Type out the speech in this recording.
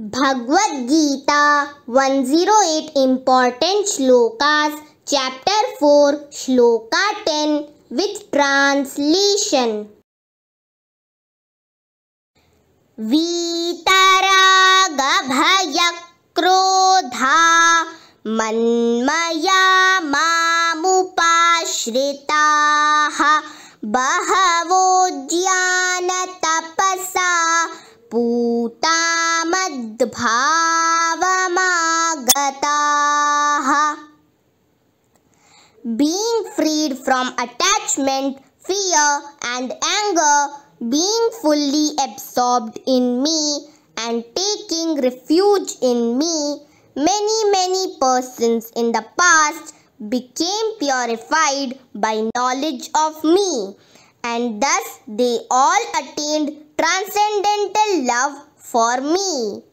Bhagavad Gita 108 zero eight important shlokas chapter four shloka ten with translation वीतराग भय क्रोधा मन्मया मामुपाश्रिता बहवो ज्ञान सद्भावमागताः being freed from attachment, fear and anger, being fully absorbed in me and taking refuge in me, many, many persons in the past became purified by knowledge of me and thus they all attained transcendental love for me.